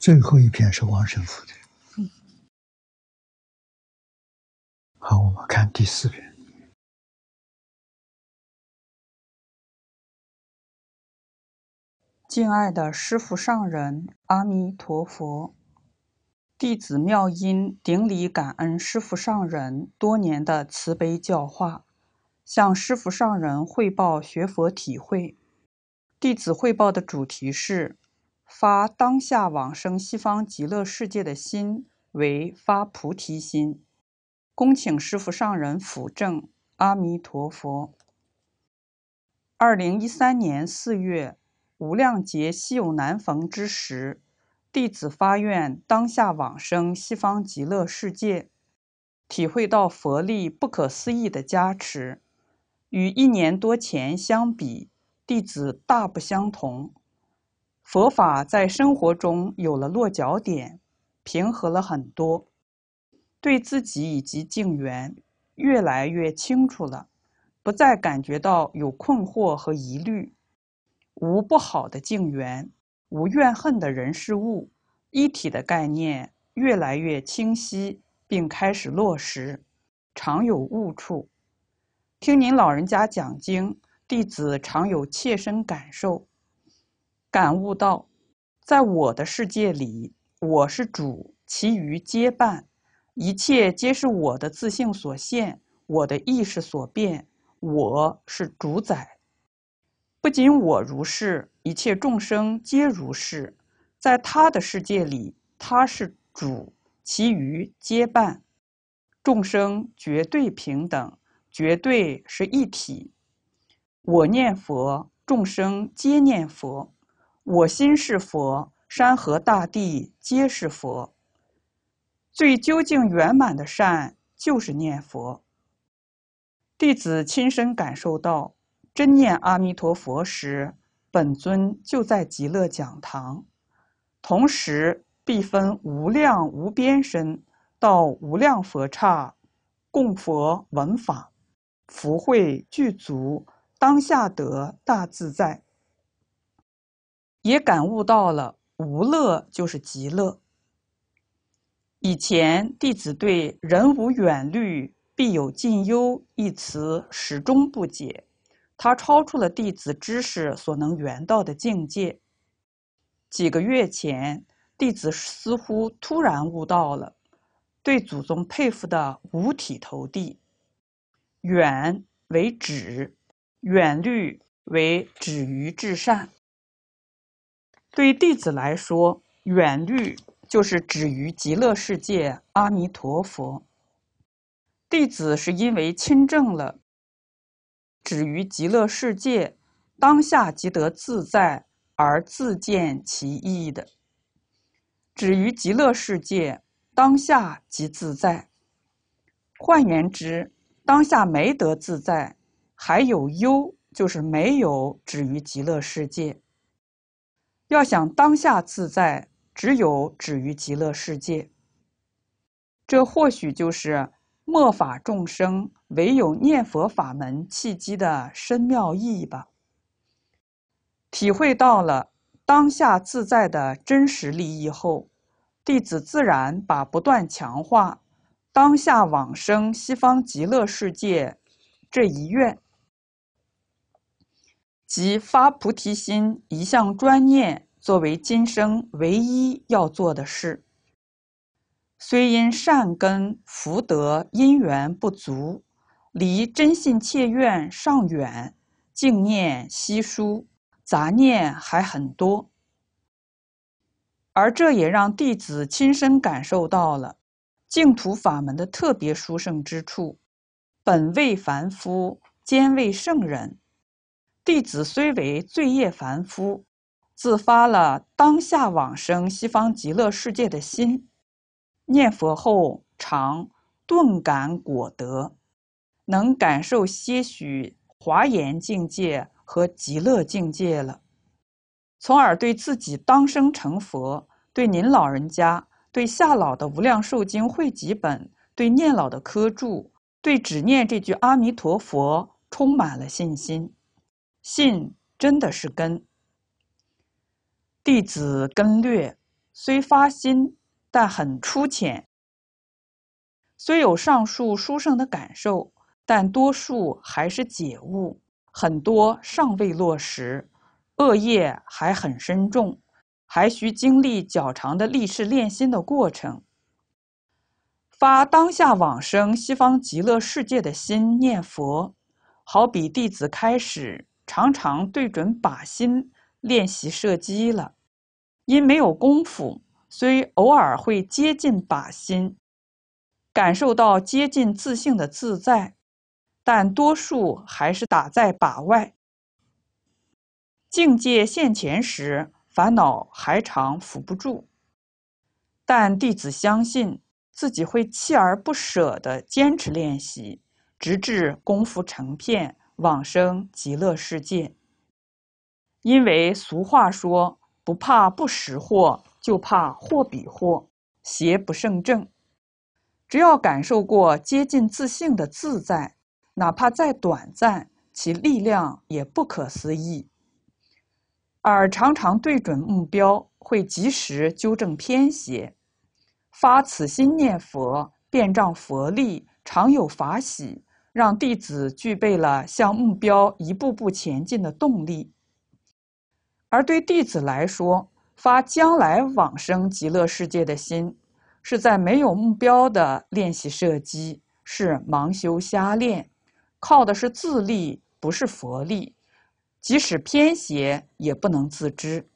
最后一篇是王神父的。好，我们看第四篇。敬爱的师父上人，阿弥陀佛。弟子妙音顶礼感恩师父上人多年的慈悲教化，向师父上人汇报学佛体会。弟子汇报的主题是。发当下往生西方极乐世界的心为发菩提心，恭请师父上人辅正。阿弥陀佛。二零一三年四月，无量劫稀有难逢之时，弟子发愿当下往生西方极乐世界，体会到佛力不可思议的加持。与一年多前相比，弟子大不相同。佛法在生活中有了落脚点，平和了很多，对自己以及境缘越来越清楚了，不再感觉到有困惑和疑虑，无不好的境缘，无怨恨的人事物，一体的概念越来越清晰，并开始落实。常有误处，听您老人家讲经，弟子常有切身感受。感悟到，在我的世界里，我是主，其余皆伴；一切皆是我的自性所现，我的意识所变，我是主宰。不仅我如是，一切众生皆如是。在他的世界里，他是主，其余皆伴；众生绝对平等，绝对是一体。我念佛，众生皆念佛。我心是佛，山河大地皆是佛。最究竟圆满的善，就是念佛。弟子亲身感受到，真念阿弥陀佛时，本尊就在极乐讲堂。同时必分无量无边身，到无量佛刹供佛闻法，福慧具足，当下得大自在。也感悟到了无乐就是极乐。以前弟子对“人无远虑，必有近忧”一词始终不解，它超出了弟子知识所能圆到的境界。几个月前，弟子似乎突然悟到了，对祖宗佩服的五体投地。远为止，远虑为止于至善。对弟子来说，远虑就是止于极乐世界阿弥陀佛。弟子是因为亲证了止于极乐世界，当下即得自在而自见其意的。止于极乐世界，当下即自在。换言之，当下没得自在，还有忧，就是没有止于极乐世界。要想当下自在，只有止于极乐世界。这或许就是末法众生唯有念佛法门契机的深妙意义吧。体会到了当下自在的真实利益后，弟子自然把不断强化当下往生西方极乐世界这一愿。即发菩提心一项专念，作为今生唯一要做的事。虽因善根福德因缘不足，离真信切愿尚远，净念稀疏，杂念还很多。而这也让弟子亲身感受到了净土法门的特别殊胜之处：本为凡夫，兼为圣人。弟子虽为罪业凡夫，自发了当下往生西方极乐世界的心，念佛后常顿感果德，能感受些许华严境界和极乐境界了，从而对自己当生成佛、对您老人家、对夏老的《无量寿经》汇集本、对念老的科注、对只念这句阿弥陀佛，充满了信心。信真的是根。弟子根略，虽发心，但很粗浅；虽有上述书生的感受，但多数还是解悟，很多尚未落实，恶业还很深重，还需经历较长的历世练心的过程。发当下往生西方极乐世界的心念佛，好比弟子开始。常常对准靶心练习射击了，因没有功夫，虽偶尔会接近靶心，感受到接近自信的自在，但多数还是打在靶外。境界现前时，烦恼还常扶不住。但弟子相信自己会锲而不舍的坚持练习，直至功夫成片。往生极乐世界，因为俗话说：“不怕不识货，就怕货比货，邪不胜正。”只要感受过接近自信的自在，哪怕再短暂，其力量也不可思议。而常常对准目标，会及时纠正偏斜，发此心念佛，便仗佛力，常有法喜。让弟子具备了向目标一步步前进的动力，而对弟子来说，发将来往生极乐世界的心，是在没有目标的练习射击，是盲修瞎练，靠的是自力，不是佛力。即使偏邪，也不能自知。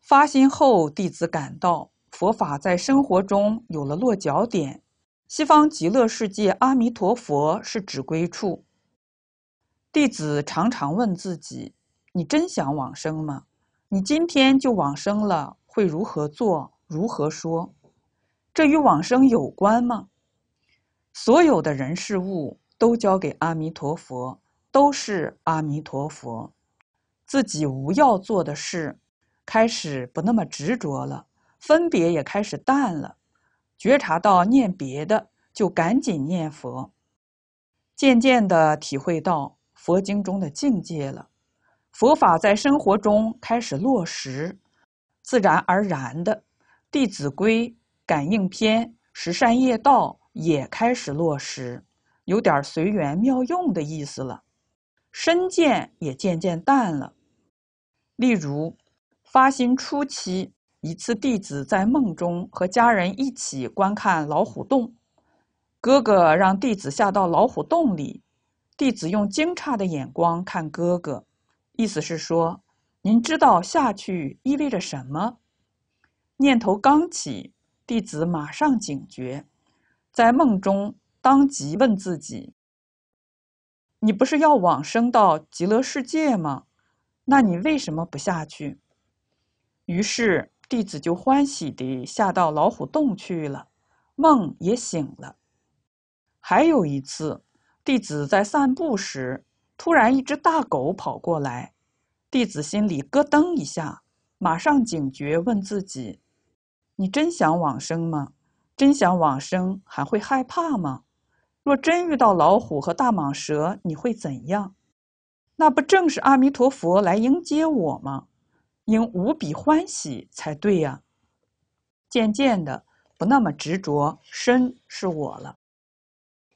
发心后，弟子感到佛法在生活中有了落脚点。西方极乐世界阿弥陀佛是指归处。弟子常常问自己：你真想往生吗？你今天就往生了，会如何做，如何说？这与往生有关吗？所有的人事物都交给阿弥陀佛，都是阿弥陀佛。自己无要做的事，开始不那么执着了，分别也开始淡了。觉察到念别的，就赶紧念佛，渐渐的体会到佛经中的境界了，佛法在生活中开始落实，自然而然的，《弟子规》《感应篇》《十善业道》也开始落实，有点随缘妙用的意思了，身见也渐渐淡了。例如，发心初期。一次，弟子在梦中和家人一起观看老虎洞，哥哥让弟子下到老虎洞里，弟子用惊诧的眼光看哥哥，意思是说：“您知道下去意味着什么？”念头刚起，弟子马上警觉，在梦中当即问自己：“你不是要往生到极乐世界吗？那你为什么不下去？”于是。弟子就欢喜地下到老虎洞去了，梦也醒了。还有一次，弟子在散步时，突然一只大狗跑过来，弟子心里咯噔一下，马上警觉，问自己：“你真想往生吗？真想往生，还会害怕吗？若真遇到老虎和大蟒蛇，你会怎样？那不正是阿弥陀佛来迎接我吗？”应无比欢喜才对呀！渐渐的，不那么执着身是我了，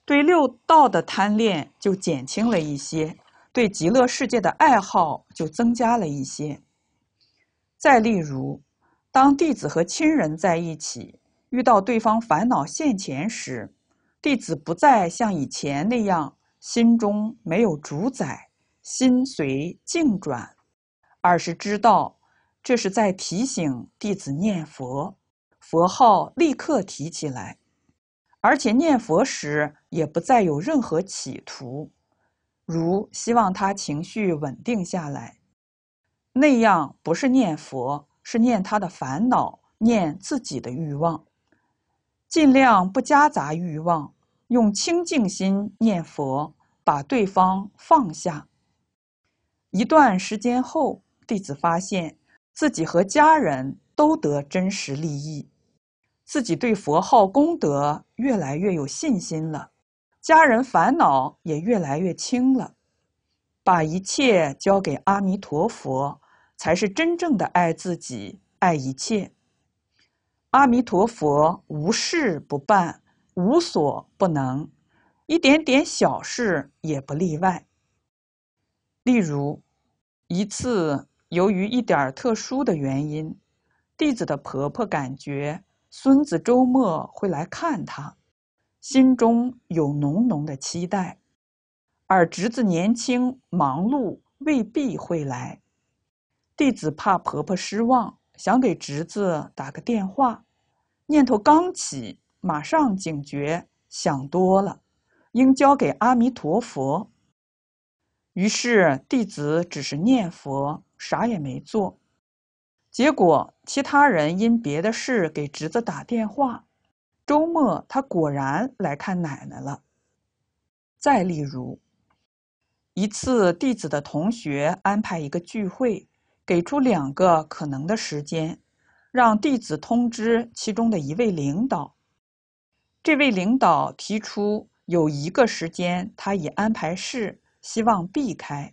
对六道的贪恋就减轻了一些，对极乐世界的爱好就增加了一些。再例如，当弟子和亲人在一起，遇到对方烦恼现前时，弟子不再像以前那样，心中没有主宰，心随境转，而是知道。这是在提醒弟子念佛，佛号立刻提起来，而且念佛时也不再有任何企图，如希望他情绪稳定下来，那样不是念佛，是念他的烦恼，念自己的欲望，尽量不夹杂欲望，用清净心念佛，把对方放下。一段时间后，弟子发现。自己和家人都得真实利益，自己对佛号功德越来越有信心了，家人烦恼也越来越轻了。把一切交给阿弥陀佛，才是真正的爱自己、爱一切。阿弥陀佛无事不办，无所不能，一点点小事也不例外。例如，一次。由于一点儿特殊的原因，弟子的婆婆感觉孙子周末会来看她，心中有浓浓的期待。而侄子年轻忙碌，未必会来。弟子怕婆婆失望，想给侄子打个电话，念头刚起，马上警觉，想多了，应交给阿弥陀佛。于是弟子只是念佛，啥也没做。结果其他人因别的事给侄子打电话。周末他果然来看奶奶了。再例如，一次弟子的同学安排一个聚会，给出两个可能的时间，让弟子通知其中的一位领导。这位领导提出有一个时间他已安排事。希望避开。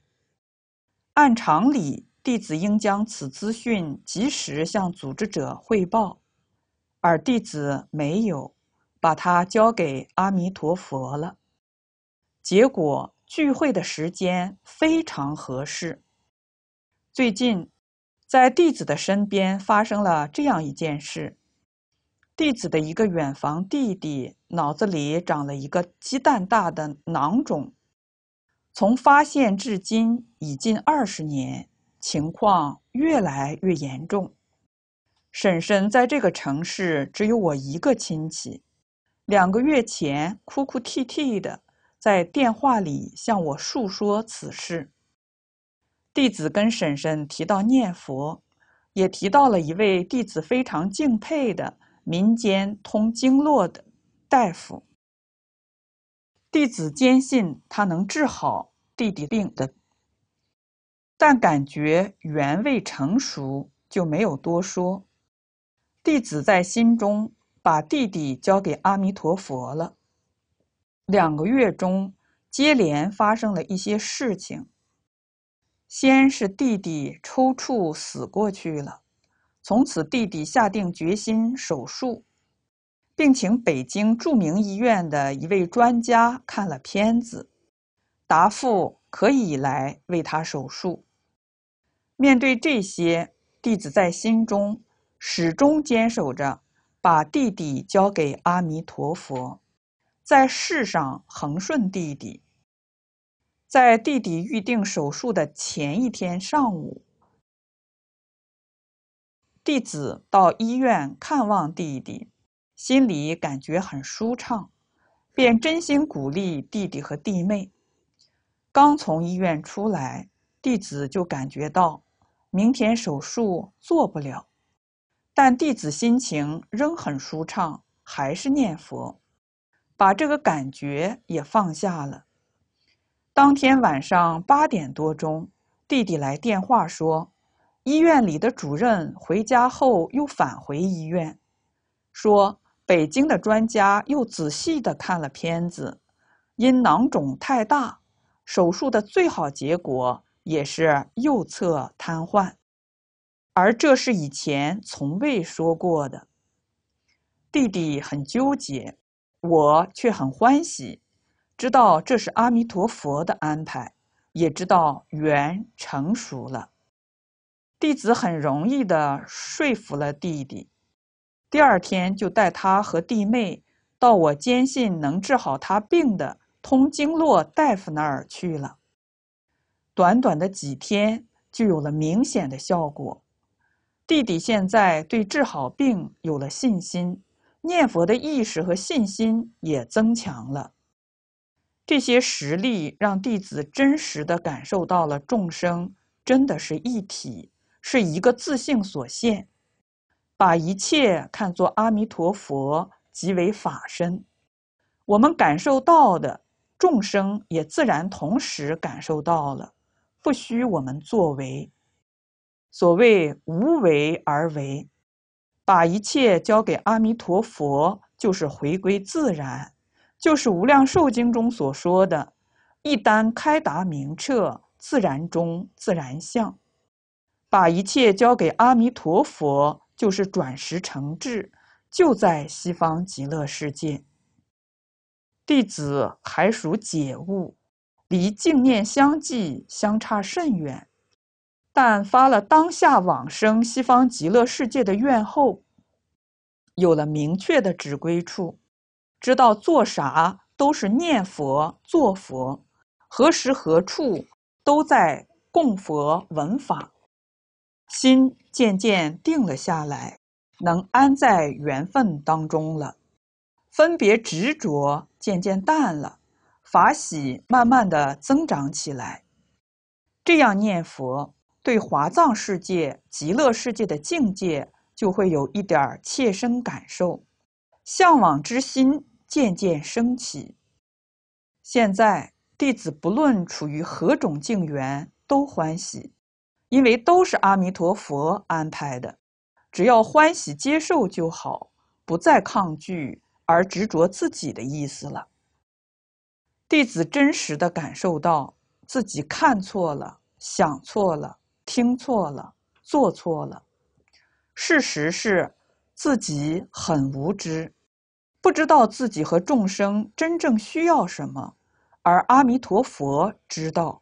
按常理，弟子应将此资讯及时向组织者汇报，而弟子没有把它交给阿弥陀佛了。结果聚会的时间非常合适。最近，在弟子的身边发生了这样一件事：弟子的一个远房弟弟脑子里长了一个鸡蛋大的囊肿。从发现至今已近二十年，情况越来越严重。婶婶在这个城市只有我一个亲戚，两个月前哭哭啼啼的在电话里向我诉说此事。弟子跟婶婶提到念佛，也提到了一位弟子非常敬佩的民间通经络的大夫。弟子坚信他能治好弟弟病的，但感觉缘未成熟，就没有多说。弟子在心中把弟弟交给阿弥陀佛了。两个月中接连发生了一些事情。先是弟弟抽搐死过去了，从此弟弟下定决心手术。并请北京著名医院的一位专家看了片子，答复可以来为他手术。面对这些，弟子在心中始终坚守着，把弟弟交给阿弥陀佛，在世上恒顺弟弟。在弟弟预定手术的前一天上午，弟子到医院看望弟弟。心里感觉很舒畅，便真心鼓励弟弟和弟妹。刚从医院出来，弟子就感觉到明天手术做不了，但弟子心情仍很舒畅，还是念佛，把这个感觉也放下了。当天晚上八点多钟，弟弟来电话说，医院里的主任回家后又返回医院，说。北京的专家又仔细的看了片子，因囊肿太大，手术的最好结果也是右侧瘫痪，而这是以前从未说过的。弟弟很纠结，我却很欢喜，知道这是阿弥陀佛的安排，也知道缘成熟了。弟子很容易的说服了弟弟。第二天就带他和弟妹到我坚信能治好他病的通经络大夫那儿去了。短短的几天就有了明显的效果。弟弟现在对治好病有了信心，念佛的意识和信心也增强了。这些实例让弟子真实的感受到了众生真的是一体，是一个自性所现。把一切看作阿弥陀佛，即为法身。我们感受到的众生，也自然同时感受到了，不需我们作为。所谓无为而为，把一切交给阿弥陀佛，就是回归自然，就是《无量寿经》中所说的“一旦开达明彻，自然中自然相”。把一切交给阿弥陀佛。就是转识成智，就在西方极乐世界。弟子还属解悟，离净念相继相差甚远。但发了当下往生西方极乐世界的愿后，有了明确的指归处，知道做啥都是念佛做佛，何时何处都在供佛闻法，心。渐渐定了下来，能安在缘分当中了。分别执着渐渐淡了，法喜慢慢的增长起来。这样念佛，对华藏世界、极乐世界的境界就会有一点儿切身感受，向往之心渐渐升起。现在弟子不论处于何种境缘，都欢喜。因为都是阿弥陀佛安排的，只要欢喜接受就好，不再抗拒而执着自己的意思了。弟子真实的感受到自己看错了、想错了、听错了、做错了。事实是，自己很无知，不知道自己和众生真正需要什么，而阿弥陀佛知道。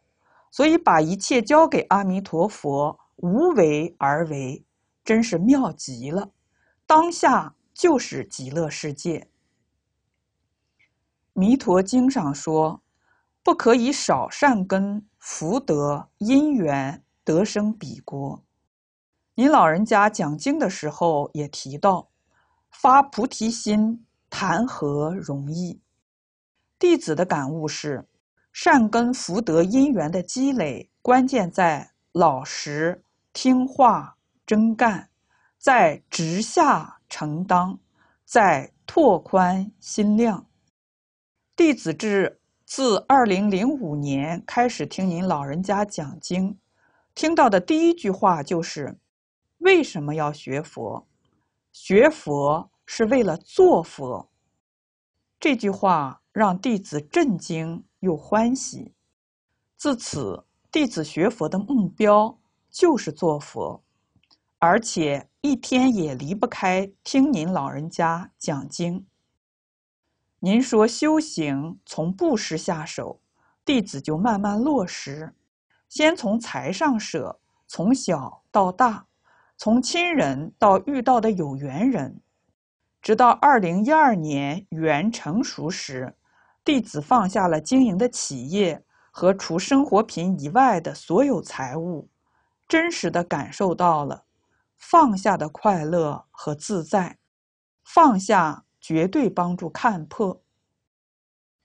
所以，把一切交给阿弥陀佛，无为而为，真是妙极了。当下就是极乐世界。《弥陀经》上说，不可以少善根福德因缘得生彼国。您老人家讲经的时候也提到，发菩提心谈何容易。弟子的感悟是。善根福德因缘的积累，关键在老实、听话、真干，在直下承当，在拓宽心量。弟子至自二零零五年开始听您老人家讲经，听到的第一句话就是：“为什么要学佛？学佛是为了做佛。”这句话让弟子震惊。又欢喜。自此，弟子学佛的目标就是做佛，而且一天也离不开听您老人家讲经。您说修行从布施下手，弟子就慢慢落实，先从财上舍，从小到大，从亲人到遇到的有缘人，直到二零一二年缘成熟时。弟子放下了经营的企业和除生活品以外的所有财物，真实的感受到了放下的快乐和自在。放下绝对帮助看破。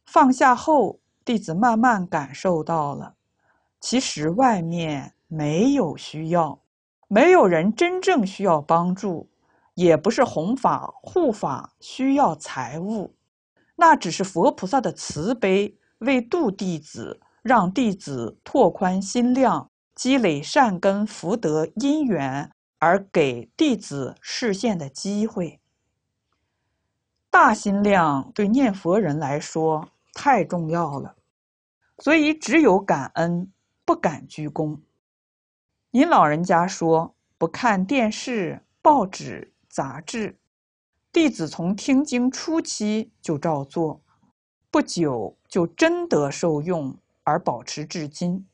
放下后，弟子慢慢感受到了，其实外面没有需要，没有人真正需要帮助，也不是弘法护法需要财物。那只是佛菩萨的慈悲，为度弟子，让弟子拓宽心量，积累善根福德因缘，而给弟子示现的机会。大心量对念佛人来说太重要了，所以只有感恩，不敢鞠躬。您老人家说不看电视、报纸、杂志。弟子从听经初期就照做，不久就真得受用，而保持至今。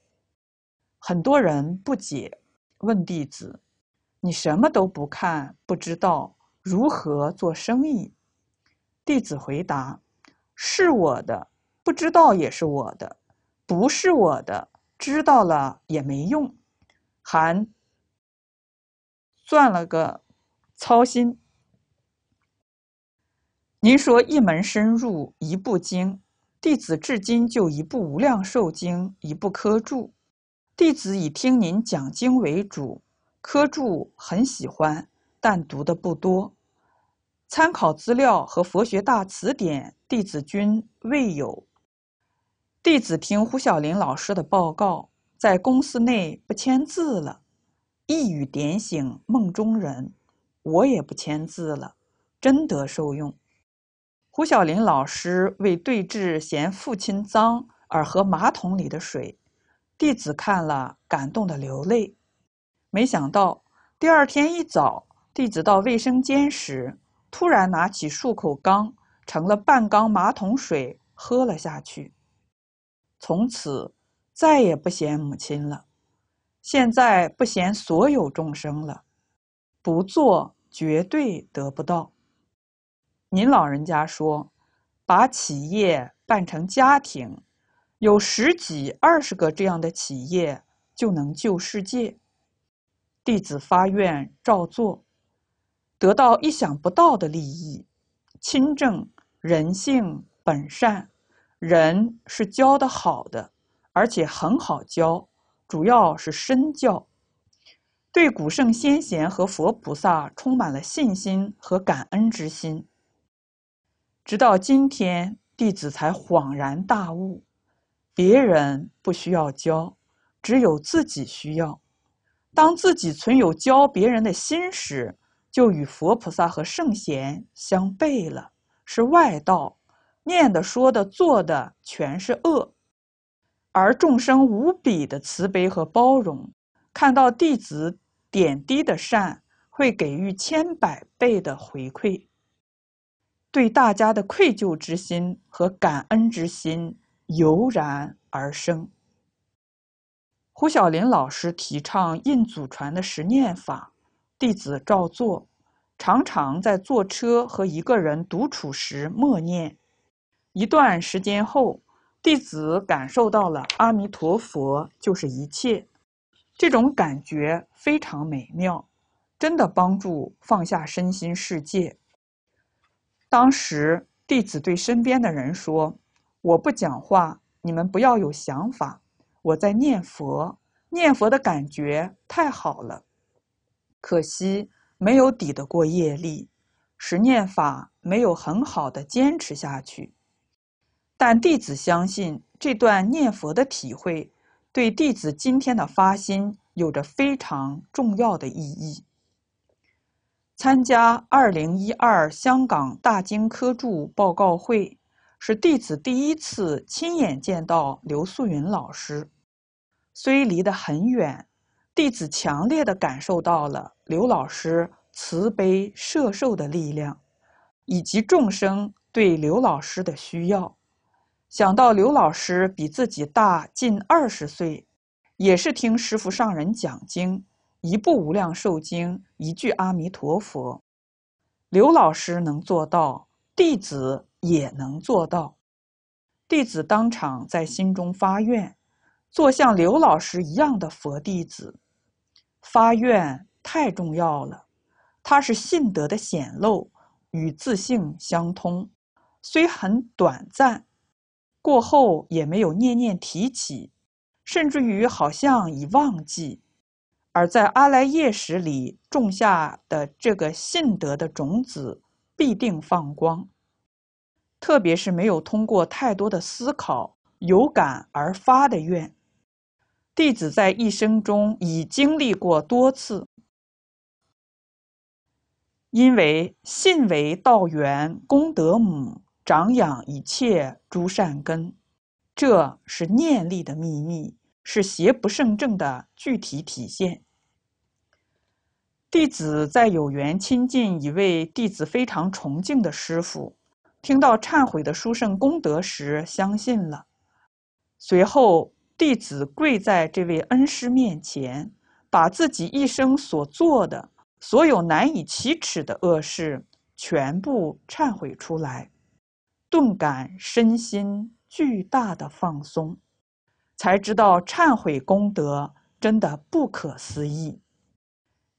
很多人不解，问弟子：“你什么都不看，不知道如何做生意？”弟子回答：“是我的，不知道也是我的；不是我的，知道了也没用，还赚了个操心。”您说一门深入一部经，弟子至今就一部《无量寿经》，一部科注。弟子以听您讲经为主，科注很喜欢，但读的不多。参考资料和佛学大辞典，弟子均未有。弟子听胡小林老师的报告，在公司内不签字了，一语点醒梦中人，我也不签字了，真得受用。胡小林老师为对峙嫌父亲脏而喝马桶里的水，弟子看了感动的流泪。没想到第二天一早，弟子到卫生间时，突然拿起漱口缸，盛了半缸马桶水喝了下去。从此再也不嫌母亲了，现在不嫌所有众生了，不做绝对得不到。您老人家说：“把企业办成家庭，有十几、二十个这样的企业就能救世界。”弟子发愿照做，得到意想不到的利益。亲政、人性本善，人是教得好的，而且很好教，主要是身教。对古圣先贤和佛菩萨充满了信心和感恩之心。直到今天，弟子才恍然大悟：别人不需要教，只有自己需要。当自己存有教别人的心时，就与佛菩萨和圣贤相悖了，是外道。念的、说的、做的，全是恶。而众生无比的慈悲和包容，看到弟子点滴的善，会给予千百倍的回馈。对大家的愧疚之心和感恩之心油然而生。胡小林老师提倡印祖传的十念法，弟子照做，常常在坐车和一个人独处时默念。一段时间后，弟子感受到了阿弥陀佛就是一切，这种感觉非常美妙，真的帮助放下身心世界。当时弟子对身边的人说：“我不讲话，你们不要有想法。我在念佛，念佛的感觉太好了，可惜没有抵得过业力，使念法没有很好的坚持下去。但弟子相信，这段念佛的体会，对弟子今天的发心有着非常重要的意义。”参加二零一二香港大经科助报告会，是弟子第一次亲眼见到刘素云老师。虽离得很远，弟子强烈的感受到了刘老师慈悲摄受的力量，以及众生对刘老师的需要。想到刘老师比自己大近二十岁，也是听师傅上人讲经。一部《无量寿经》，一句“阿弥陀佛”，刘老师能做到，弟子也能做到。弟子当场在心中发愿，做像刘老师一样的佛弟子。发愿太重要了，它是信德的显露与自性相通，虽很短暂，过后也没有念念提起，甚至于好像已忘记。而在阿赖耶识里种下的这个信德的种子，必定放光。特别是没有通过太多的思考，有感而发的愿，弟子在一生中已经历过多次。因为信为道源，功德母，长养一切诸善根，这是念力的秘密，是邪不胜正的具体体现。弟子在有缘亲近一位弟子非常崇敬的师傅，听到忏悔的殊胜功德时，相信了。随后，弟子跪在这位恩师面前，把自己一生所做的所有难以启齿的恶事全部忏悔出来，顿感身心巨大的放松，才知道忏悔功德真的不可思议。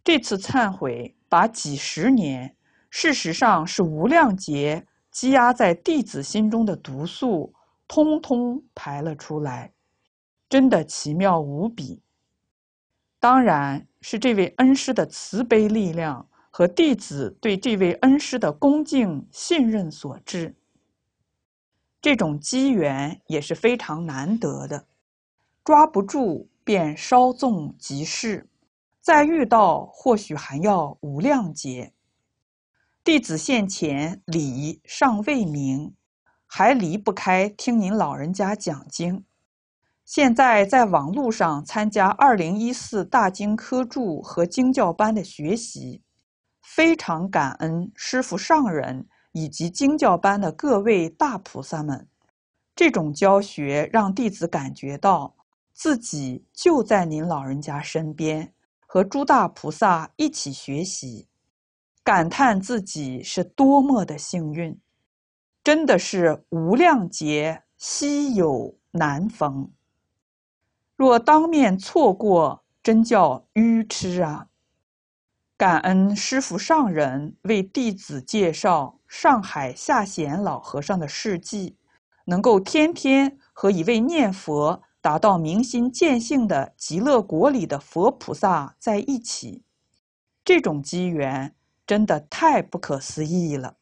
这次忏悔，把几十年，事实上是无量劫积压在弟子心中的毒素，通通排了出来，真的奇妙无比。当然是这位恩师的慈悲力量和弟子对这位恩师的恭敬信任所致。这种机缘也是非常难得的，抓不住便稍纵即逝。再遇到或许还要无量劫。弟子现前礼尚未明，还离不开听您老人家讲经。现在在网络上参加二零一四大经科注和经教班的学习，非常感恩师父上人以及经教班的各位大菩萨们。这种教学让弟子感觉到自己就在您老人家身边。和诸大菩萨一起学习，感叹自己是多么的幸运，真的是无量劫稀有难逢。若当面错过，真叫愚痴啊！感恩师父上人为弟子介绍上海下贤老和尚的事迹，能够天天和一位念佛。达到明心见性的极乐国里的佛菩萨在一起，这种机缘真的太不可思议了。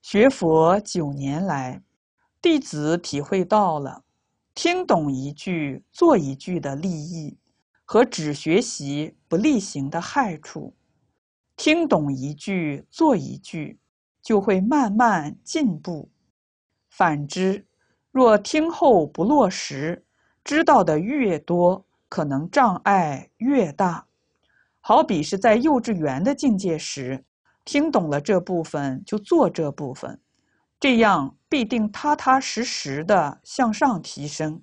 学佛九年来，弟子体会到了，听懂一句做一句的利益，和只学习不利行的害处。听懂一句做一句，就会慢慢进步；反之，若听后不落实，知道的越多，可能障碍越大。好比是在幼稚园的境界时，听懂了这部分就做这部分，这样必定踏踏实实的向上提升。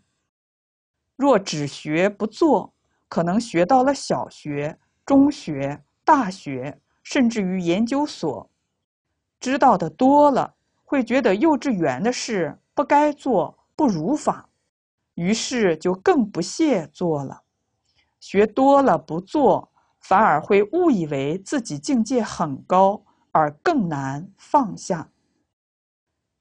若只学不做，可能学到了小学、中学、大学，甚至于研究所，知道的多了，会觉得幼稚园的事。不该做不如法，于是就更不屑做了。学多了不做，反而会误以为自己境界很高，而更难放下。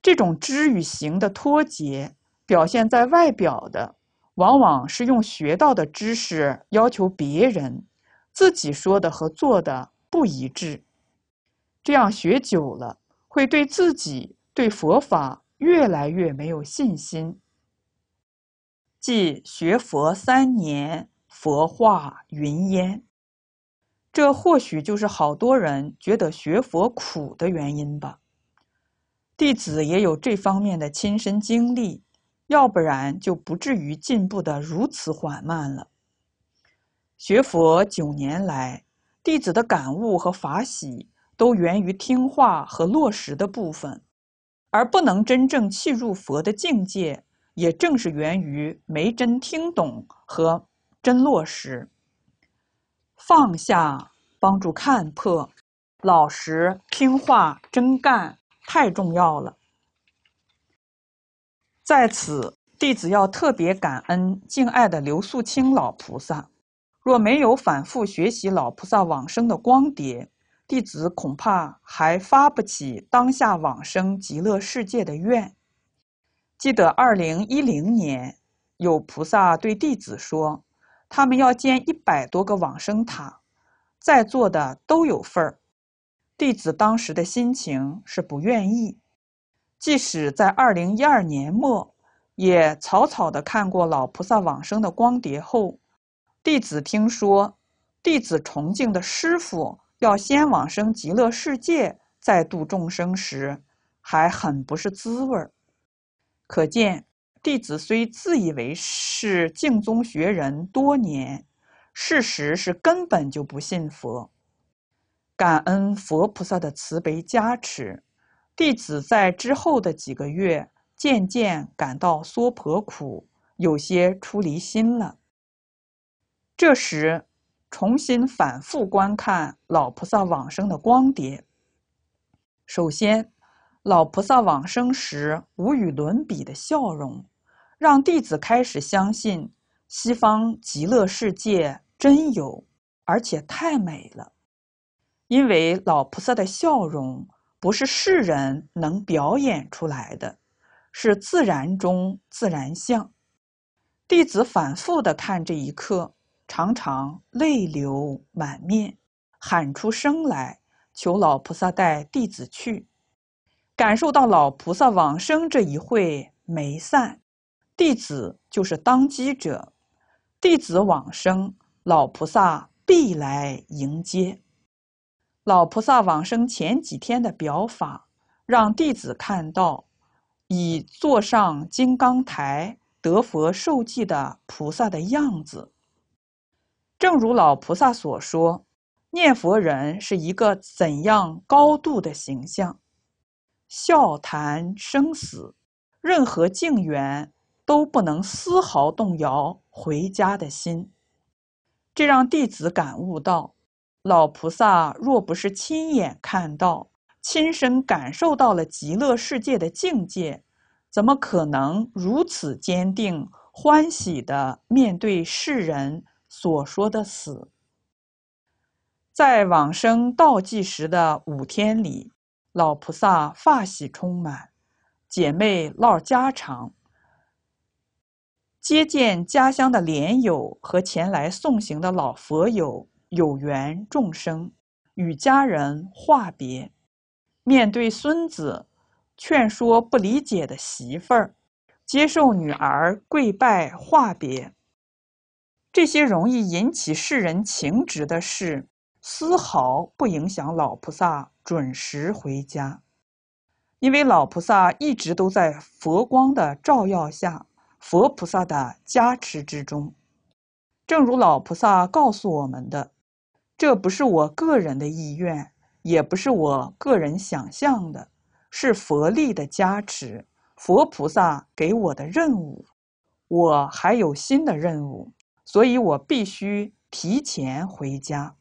这种知与行的脱节，表现在外表的，往往是用学到的知识要求别人，自己说的和做的不一致。这样学久了，会对自己、对佛法。越来越没有信心，即学佛三年，佛化云烟。这或许就是好多人觉得学佛苦的原因吧。弟子也有这方面的亲身经历，要不然就不至于进步的如此缓慢了。学佛九年来，弟子的感悟和法喜都源于听话和落实的部分。而不能真正契入佛的境界，也正是源于没真听懂和真落实。放下，帮助看破，老实听话，真干，太重要了。在此，弟子要特别感恩敬爱的刘素清老菩萨。若没有反复学习老菩萨往生的光碟，弟子恐怕还发不起当下往生极乐世界的愿。记得二零一零年，有菩萨对弟子说，他们要建一百多个往生塔，在座的都有份儿。弟子当时的心情是不愿意，即使在二零一二年末，也草草的看过老菩萨往生的光碟后，弟子听说，弟子崇敬的师傅。要先往生极乐世界，再度众生时，还很不是滋味儿。可见，弟子虽自以为是净宗学人多年，事实是根本就不信佛。感恩佛菩萨的慈悲加持，弟子在之后的几个月，渐渐感到娑婆苦，有些出离心了。这时。重新反复观看老菩萨往生的光碟。首先，老菩萨往生时无与伦比的笑容，让弟子开始相信西方极乐世界真有，而且太美了。因为老菩萨的笑容不是世人能表演出来的，是自然中自然相。弟子反复的看这一刻。常常泪流满面，喊出声来求老菩萨带弟子去。感受到老菩萨往生这一会没散，弟子就是当机者，弟子往生，老菩萨必来迎接。老菩萨往生前几天的表法，让弟子看到已坐上金刚台得佛受记的菩萨的样子。正如老菩萨所说，念佛人是一个怎样高度的形象？笑谈生死，任何境缘都不能丝毫动摇回家的心。这让弟子感悟到，老菩萨若不是亲眼看到、亲身感受到了极乐世界的境界，怎么可能如此坚定、欢喜的面对世人？所说的死，在往生倒计时的五天里，老菩萨发喜充满，姐妹唠家常，接见家乡的莲友和前来送行的老佛友，有缘众生与家人话别，面对孙子劝说不理解的媳妇儿，接受女儿跪拜话别。这些容易引起世人情执的事，丝毫不影响老菩萨准时回家，因为老菩萨一直都在佛光的照耀下，佛菩萨的加持之中。正如老菩萨告诉我们的，这不是我个人的意愿，也不是我个人想象的，是佛力的加持，佛菩萨给我的任务。我还有新的任务。所以我必须提前回家。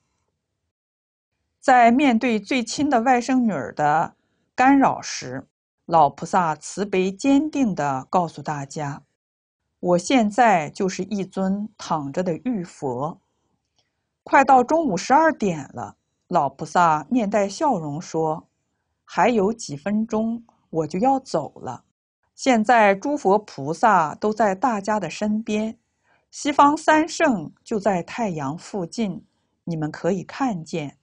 在面对最亲的外甥女儿的干扰时，老菩萨慈悲坚定的告诉大家：“我现在就是一尊躺着的玉佛。”快到中午十二点了，老菩萨面带笑容说：“还有几分钟我就要走了。”现在诸佛菩萨都在大家的身边。西方三圣就在太阳附近，你们可以看见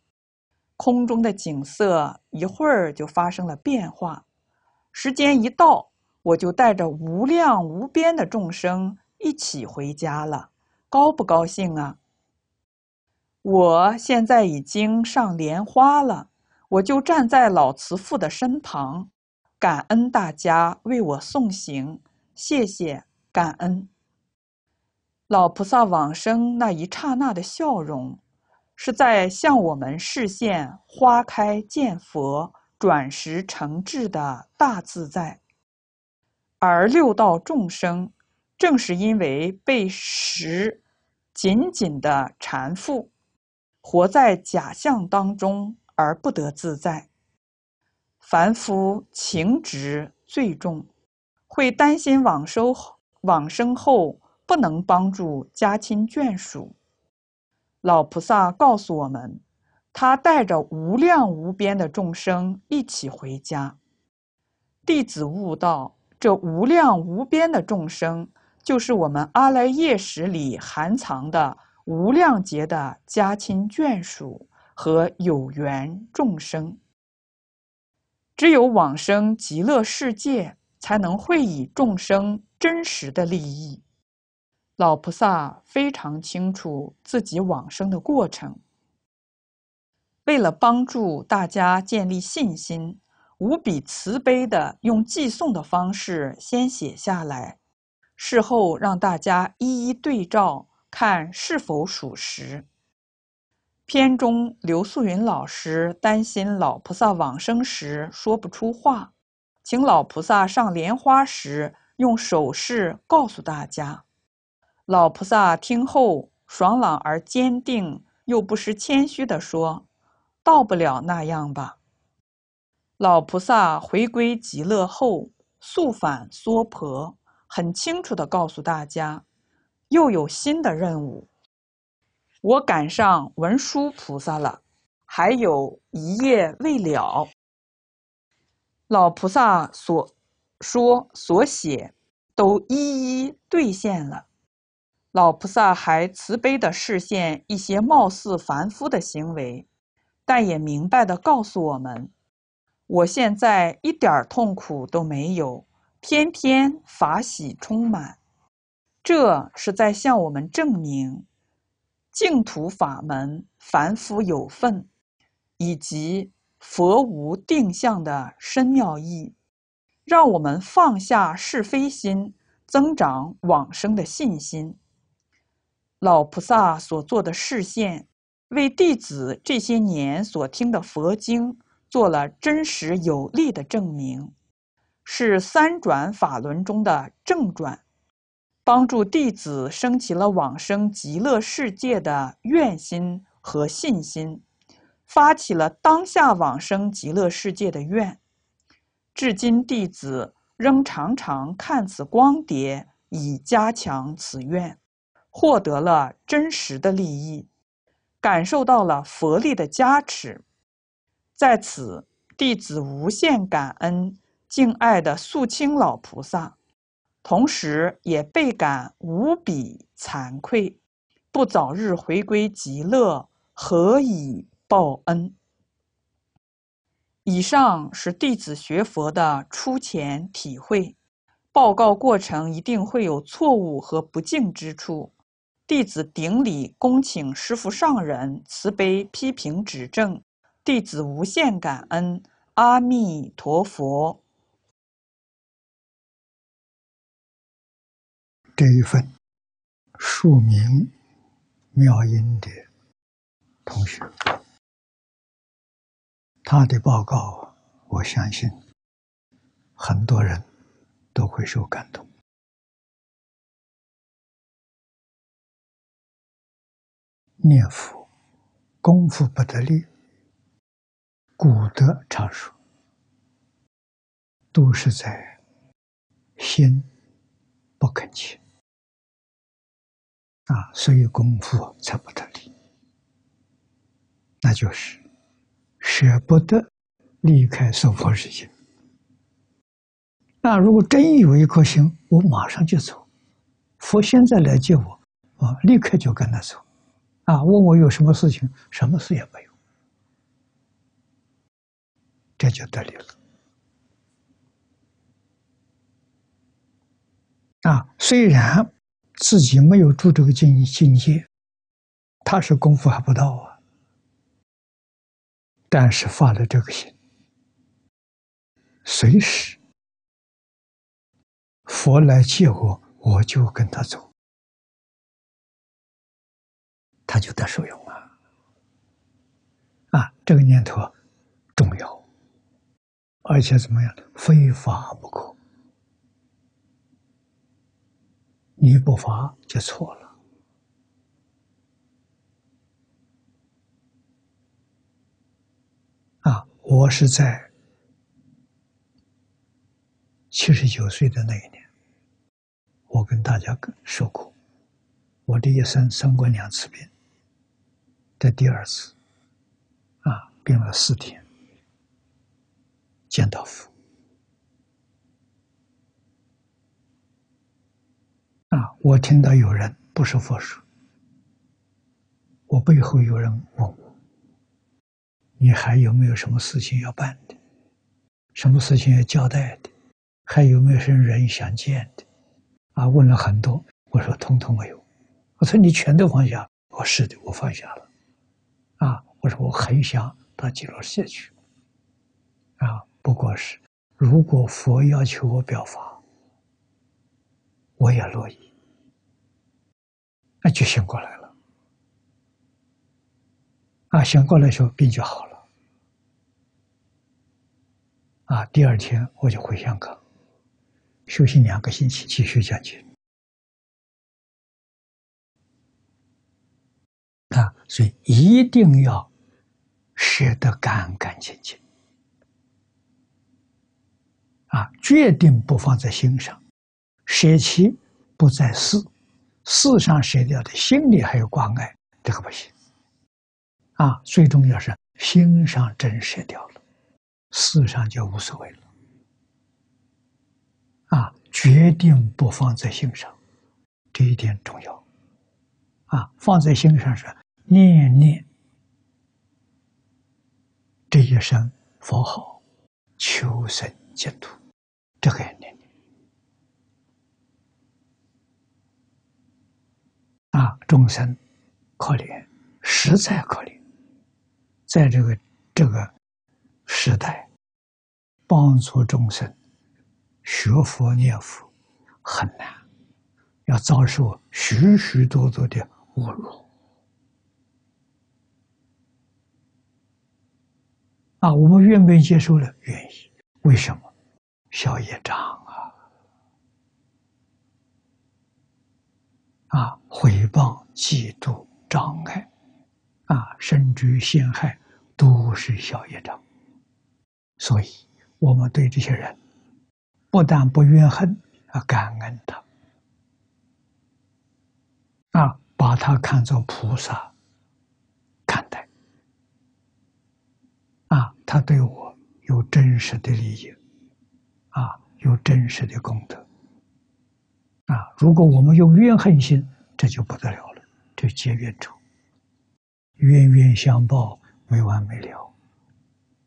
空中的景色。一会儿就发生了变化，时间一到，我就带着无量无边的众生一起回家了。高不高兴啊？我现在已经上莲花了，我就站在老慈父的身旁，感恩大家为我送行，谢谢，感恩。老菩萨往生那一刹那的笑容，是在向我们示现花开见佛、转时成智的大自在。而六道众生，正是因为被时紧紧的缠缚，活在假象当中而不得自在。凡夫情执最重，会担心往生往生后。不能帮助家亲眷属，老菩萨告诉我们，他带着无量无边的众生一起回家。弟子悟道，这无量无边的众生，就是我们阿赖耶识里含藏的无量劫的家亲眷属和有缘众生。只有往生极乐世界，才能会以众生真实的利益。老菩萨非常清楚自己往生的过程，为了帮助大家建立信心，无比慈悲的用寄送的方式先写下来，事后让大家一一对照看是否属实。片中刘素云老师担心老菩萨往生时说不出话，请老菩萨上莲花时用手势告诉大家。老菩萨听后，爽朗而坚定，又不失谦虚的说：“到不了那样吧。”老菩萨回归极乐后，速返娑婆，很清楚的告诉大家：“又有新的任务，我赶上文殊菩萨了，还有一夜未了。”老菩萨所说所写，都一一兑现了。老菩萨还慈悲的示现一些貌似凡夫的行为，但也明白的告诉我们：我现在一点儿痛苦都没有，天天法喜充满。这是在向我们证明净土法门凡夫有份，以及佛无定向的深妙意，让我们放下是非心，增长往生的信心。老菩萨所做的示现，为弟子这些年所听的佛经做了真实有力的证明，是三转法轮中的正转，帮助弟子升起了往生极乐世界的愿心和信心，发起了当下往生极乐世界的愿。至今，弟子仍常常看此光碟，以加强此愿。获得了真实的利益，感受到了佛力的加持。在此，弟子无限感恩敬爱的素清老菩萨，同时也倍感无比惭愧。不早日回归极乐，何以报恩？以上是弟子学佛的初浅体会。报告过程一定会有错误和不敬之处。弟子顶礼恭请师父上人慈悲批评指正，弟子无限感恩。阿弥陀佛。这一份署名妙音的同学，他的报告，我相信很多人都会受感动。念佛功夫不得力，古德常说，都是在心不肯切啊，所以功夫才不得力。那就是舍不得离开娑婆世界。那如果真有一颗心，我马上就走，佛现在来接我啊，立刻就跟他走。啊！问我有什么事情，什么事也没有，这就得力了。啊，虽然自己没有住这个境境界，他是功夫还不到啊，但是发了这个心，随时佛来接我，我就跟他走。他就得受用啊！啊，这个念头重要，而且怎么样？非法不可，你不罚就错了。啊，我是在七十九岁的那一年，我跟大家说过，我的一生三过两次病。在第二次，啊，病了四天，见到佛，啊，我听到有人不是佛说，我背后有人问我，你还有没有什么事情要办的，什么事情要交代的，还有没有什么人想见的，啊，问了很多，我说通通没有，我说你全都放下，我是的，我放下了。啊，我说我很想到极乐世界去，啊，不过是如果佛要求我表法，我也乐意，那就醒过来了，啊，醒过来时候病就好了，啊，第二天我就回香港，休息两个星期，继续讲经。所以一定要舍得干干净净，啊，决定不放在心上，舍弃不在事，事上舍掉的心里还有挂碍，这个不行。啊，最重要是心上真舍掉了，事上就无所谓了。啊，决定不放在心上，这一点重要。啊，放在心上是。念念这一生佛号，求生净土，这概念啊，众生可怜，实在可怜，在这个这个时代，帮助众生学佛念佛很难，要遭受许许多多的侮辱。啊，我们愿不愿意接受呢？愿意。为什么？小业障啊！啊，毁谤、嫉妒、障碍，啊，甚至陷害，都是小业障。所以，我们对这些人，不但不怨恨，而感恩他，啊，把他看作菩萨。他对我有真实的利益，啊，有真实的功德，啊！如果我们用怨恨心，这就不得了了，这结怨仇，冤冤相报没完没了，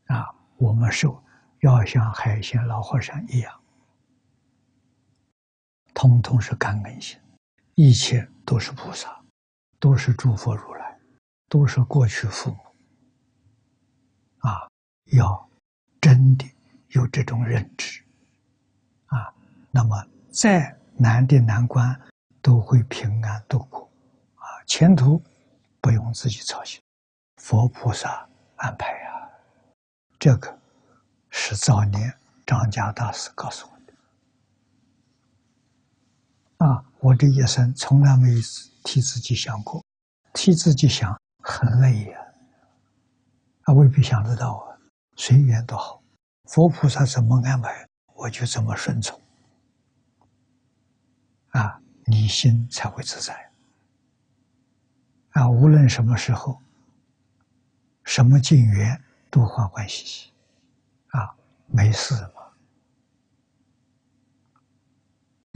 啊！我们受要像海鲜老和尚一样，通通是感恩心，一切都是菩萨，都是诸佛如来，都是过去父母。要真的有这种认知啊，那么再难的难关都会平安度过啊，前途不用自己操心，佛菩萨安排呀。这个是早年张家大师告诉我的啊。我这一生从来没有替自己想过，替自己想很累呀，他未必想得到啊。随缘都好，佛菩萨怎么安排，我就怎么顺从。啊，你心才会自在。啊，无论什么时候，什么境缘，都欢欢喜喜，啊，没事嘛。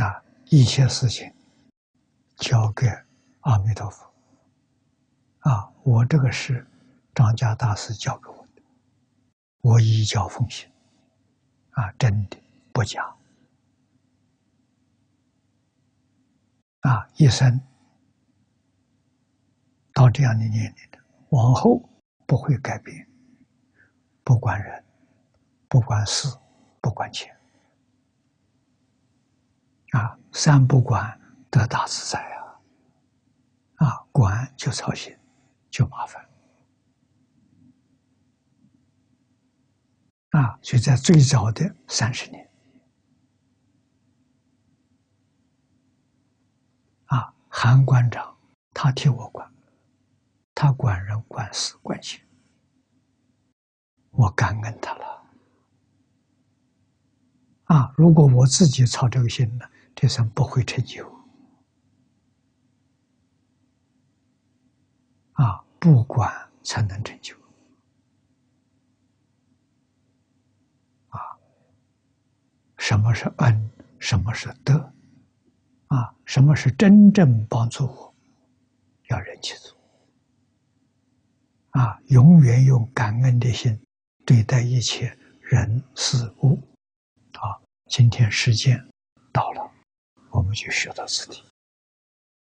啊，一切事情，交给阿弥陀佛。啊，我这个是张家大师教给我。我依教奉行，啊，真的不假，啊，一生到这样的年龄的，往后不会改变，不管人，不管事，不管钱，啊，三不管得大自在啊，啊，管就操心，就麻烦。啊，就在最早的三十年，啊，韩馆长他替我管，他管人管事管钱，我感恩他了。啊，如果我自己操这个心呢，这算不会成就。啊，不管才能成就。什么是恩？什么是德？啊，什么是真正帮助我？要人去做。啊，永远用感恩的心对待一切人事物。啊，今天时间到了，我们就学到此地。